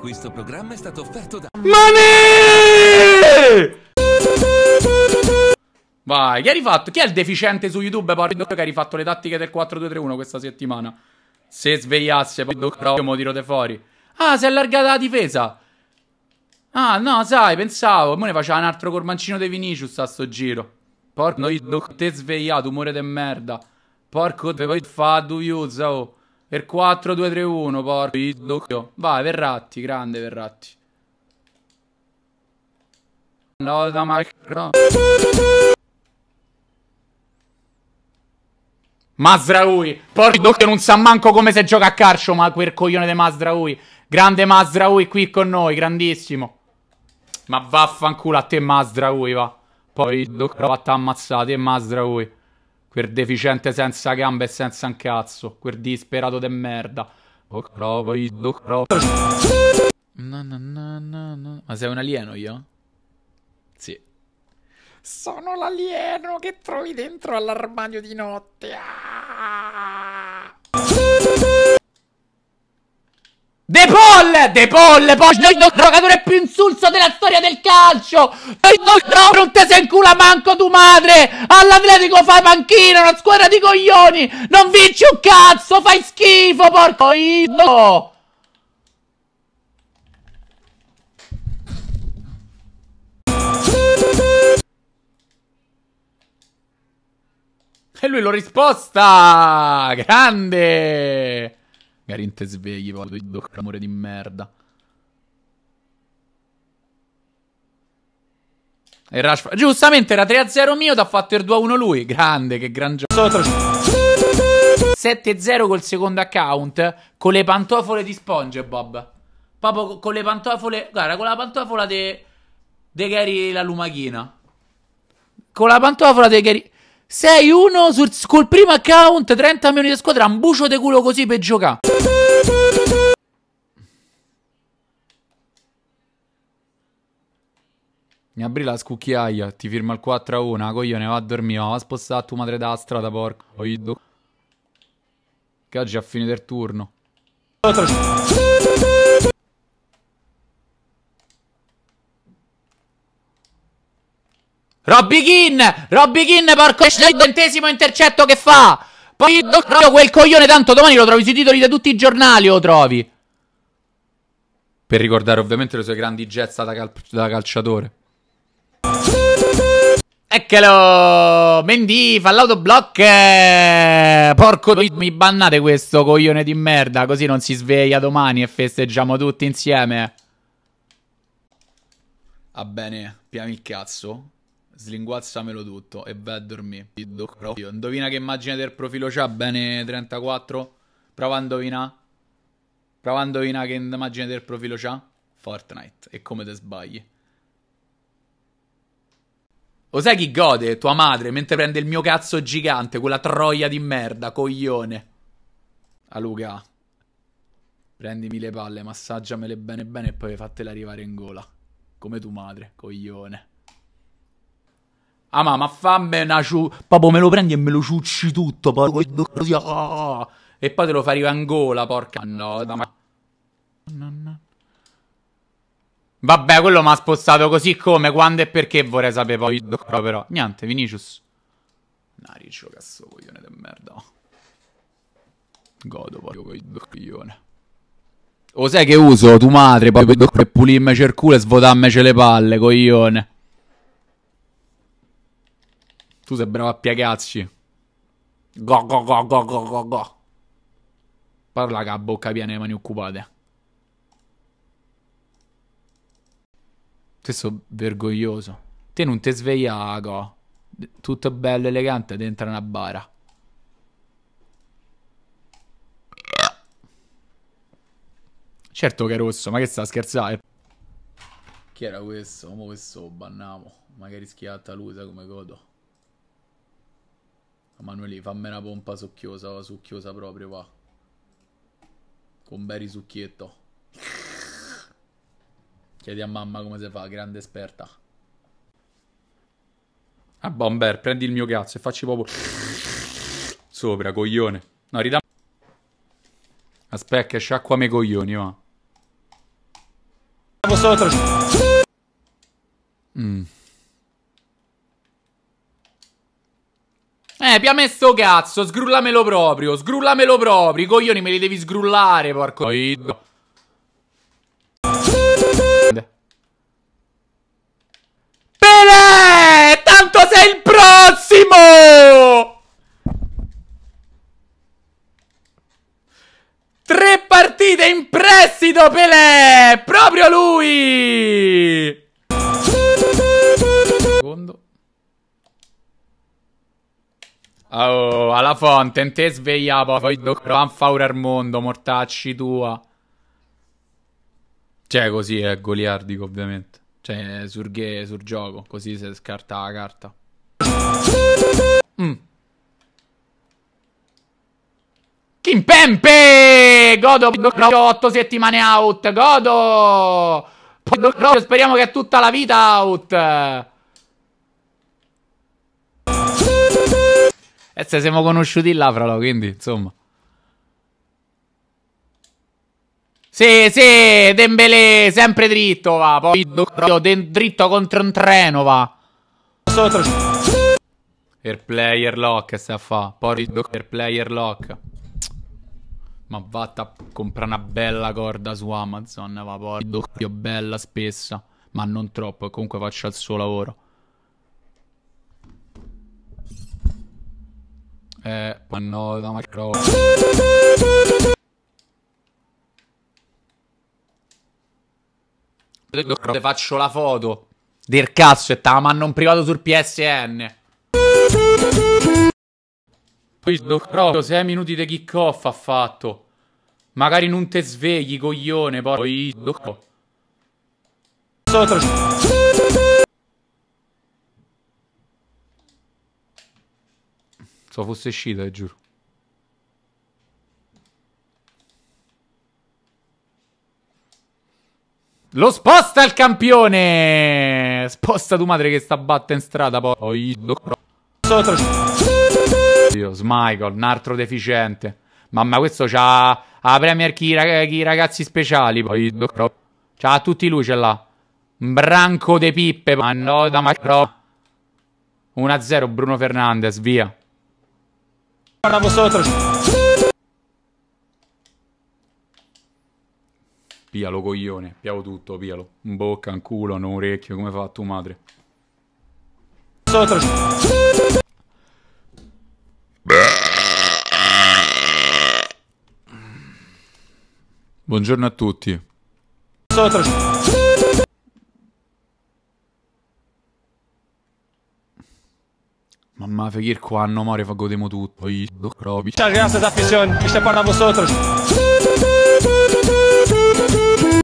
Questo programma è stato offerto da... Mani! Vai, chi hai rifatto? Chi è il deficiente su YouTube? Parlo che ha rifatto le tattiche del 4-2-3-1 questa settimana. Se svegliasse, proprio mo tirate fuori. Ah, si è allargata la difesa. Ah, no, sai, pensavo. Mo ne faceva un altro cormancino di Vinicius a sto giro. Porco, noi te svegliato, umore de merda. Porco, te poi fa do use, oh. Per 4-2-3-1, porco Izzocchio. Vai, Verratti, grande Verratti. No, da macro. Masraui, porco che non sa manco come se gioca a carcio, ma quel coglione di Masraui. Grande Masraui qui con noi, grandissimo. Ma vaffanculo a te Masraui, va. Poi, dopo, prova a ammazzare, te Masraui quel deficiente senza gambe e senza un cazzo, quel disperato de merda. No, no, no, no, no. Ma sei un alieno io? Sì. Sono l'alieno che trovi dentro all'armadio di notte. Ah! De Paul! De Paul! Poi noi il giocatore più insulso della storia del calcio! Noi no, non te sei in culo manco tu madre! All'Atletico fai panchina, una squadra di coglioni! Non vinci un cazzo, fai schifo, porco idolo! E lui l'ho risposta! Grande! Magari te svegli, vado clamore di merda. E Rush Giustamente era 3-0 mio, ti ha fatto il 2-1 lui. Grande, che gran gioco. 7-0 col secondo account. Con le pantofole di SpongeBob. Proprio con le pantofole... Guarda, con la pantofola de... De Gary la lumachina. Con la pantofola de Gary... 6-1 sul... col primo account, 30 milioni di squadra, un bucio di culo così per giocare. Mi apri la scucchiaia, ti firma il 4 a 1, coglione, va a dormire, va a spostare tua madre da strada, porco. Che oggi è a fine del turno. Robby Kin! Robby Kin, porco il dentesimo intercetto che fa! Poi quel coglione tanto domani lo trovi sui titoli di tutti i giornali, lo trovi. Per ricordare ovviamente le sue grandi jazz da, cal da calciatore. Eccolo! Mendy fa l'autoblock! Eh, porco do... mi bannate questo coglione di merda, così non si sveglia domani e festeggiamo tutti insieme. Va ah, bene, piami il cazzo, slinguazzamelo tutto e vai a dormire. Indovina che immagine del profilo c'ha, bene 34? Prova a indovina. Prova a indovina che immagine del profilo c'ha. Fortnite, e come te sbagli. O sai chi gode? Tua madre, mentre prende il mio cazzo gigante, quella troia di merda, coglione. A Luca. Prendimi le palle, massaggiamele bene bene e poi fatela arrivare in gola. Come tu madre, coglione. Ah ma, ma fammi una ciu... Proprio me lo prendi e me lo ciucci tutto, porco... E poi te lo fa arrivare in gola, porca... No, da ma... No, no. Vabbè, quello mi ha spostato così come, quando e perché vorrei sapere poi. Però, niente, Vinicius. Nariccio, cazzo, coglione del merda. Godo, poi, coglione. O sai che uso tu madre, poi per pulirmi il culo e svuotarmi le palle, coglione. Tu sei bravo a piagazzi. Go, go, go, go, go, go, go. Parla che a bocca piena e mani occupate. Tu sei vergoglioso. Te non ti svegliago. Tutto bello elegante dentro una bara. Certo che è rosso, ma che sta a scherzare? Chi era questo? Mo questo lo banniamo. Magari schiatta l'usa come godo. Manueli, fammi una pompa succhiosa, succhiosa proprio, qua. Con beri succhietto. Chiedi a mamma come si fa, grande esperta. Ah, bomber, prendi il mio cazzo e facci proprio... Sopra, coglione. No, ridà... Aspetta, che sciacqua me coglioni, va. Sotto. Mm. Eh, piame sto cazzo, sgrullamelo proprio, sgrullamelo proprio, i coglioni me li devi sgrullare, porco... Dembele! Tanto sei il prossimo! Tre partite in prestito Pelé! Proprio lui! Secondo. Oh, alla fonte, in te svegliavo, poi dovevamo faure al mondo, mortacci tua. Cioè così è goliardico ovviamente. Cioè, surghe sul gioco, così si scarta la carta. Mm. Kim Pempe! Godo, 8 settimane out, godo! Speriamo che è tutta la vita out. E se siamo conosciuti là, fra lo, quindi, insomma. Sì, sì, Dembele, sempre dritto, va. Poi dritto contro un treno, va. Per player lock se fa. Poi per player lock. Ma vatta a comprare una bella corda su Amazon, va. Poi bella spessa. Ma non troppo, comunque faccia il suo lavoro. Eh, ma no, da macro. Le faccio la foto del cazzo e te la mando in privato sul PSN. Poi proprio 6 minuti di kick off ha fatto. Magari non te svegli, coglione, poi. So fosse uscita, giuro. Lo sposta il campione! Sposta tu madre che sta batte in strada poi. Oh, sotto. Dio, Smichael, un altro deficiente. Mamma, questo c'ha la Premier chi, rag ragazzi speciali. Poi. Oh, c'ha tutti lui, ce l'ha. Branco de pippe. Ma no, da macro. 1-0 Bruno Fernandez, via. Bravo sotto. Pialo coglione, piavo tutto, pialo. In bocca, in culo, in orecchio, come fa tua madre? Sotto. Buongiorno a tutti. Sotto. Mamma Fekir qua, no more, fa godemo tutto. Ciao, grazie, da afición. Este para vosotros.